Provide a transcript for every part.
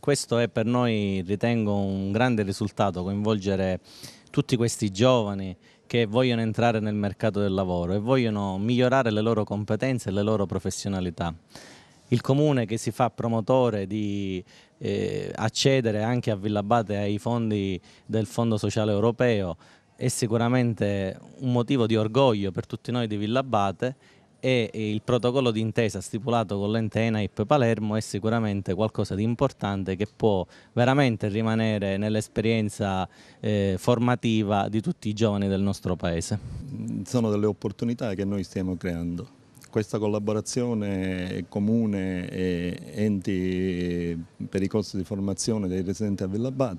Questo è per noi, ritengo, un grande risultato, coinvolgere tutti questi giovani che vogliono entrare nel mercato del lavoro e vogliono migliorare le loro competenze e le loro professionalità. Il comune che si fa promotore di eh, accedere anche a Villabate ai fondi del Fondo Sociale Europeo è sicuramente un motivo di orgoglio per tutti noi di Villabate e il protocollo d'intesa stipulato con l'ente ENAIP Palermo è sicuramente qualcosa di importante che può veramente rimanere nell'esperienza eh, formativa di tutti i giovani del nostro paese. Mm, sono delle opportunità che noi stiamo creando. Questa collaborazione comune e enti per i corsi di formazione dei residenti a Villa Bat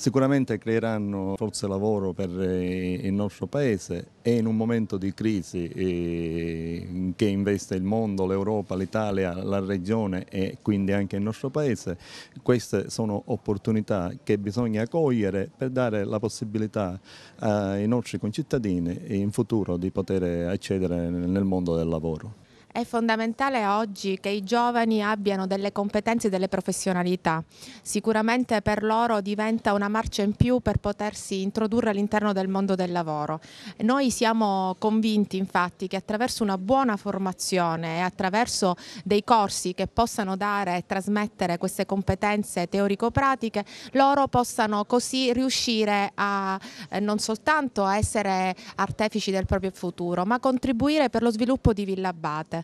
sicuramente creeranno forze lavoro per eh, il nostro Paese e in un momento di crisi eh, che investe il mondo, l'Europa, l'Italia, la regione e quindi anche il nostro Paese, queste sono opportunità che bisogna cogliere per dare la possibilità eh, ai nostri concittadini in futuro di poter accedere nel mondo del lavoro. È fondamentale oggi che i giovani abbiano delle competenze e delle professionalità. Sicuramente per loro diventa una marcia in più per potersi introdurre all'interno del mondo del lavoro. Noi siamo convinti infatti che attraverso una buona formazione e attraverso dei corsi che possano dare e trasmettere queste competenze teorico-pratiche, loro possano così riuscire a eh, non soltanto essere artefici del proprio futuro, ma contribuire per lo sviluppo di Villa Abate.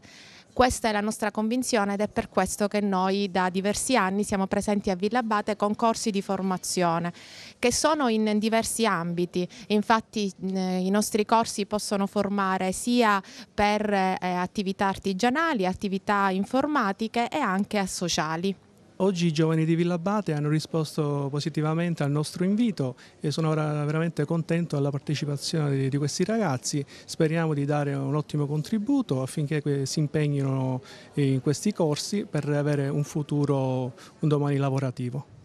Questa è la nostra convinzione ed è per questo che noi da diversi anni siamo presenti a Villa Abate con corsi di formazione che sono in diversi ambiti. Infatti i nostri corsi possono formare sia per eh, attività artigianali, attività informatiche e anche sociali. Oggi i giovani di Villabate hanno risposto positivamente al nostro invito e sono veramente contento della partecipazione di, questi ragazzi. Speriamo di dare un ottimo contributo affinché si impegnino in questi corsi per avere un futuro, un domani lavorativo.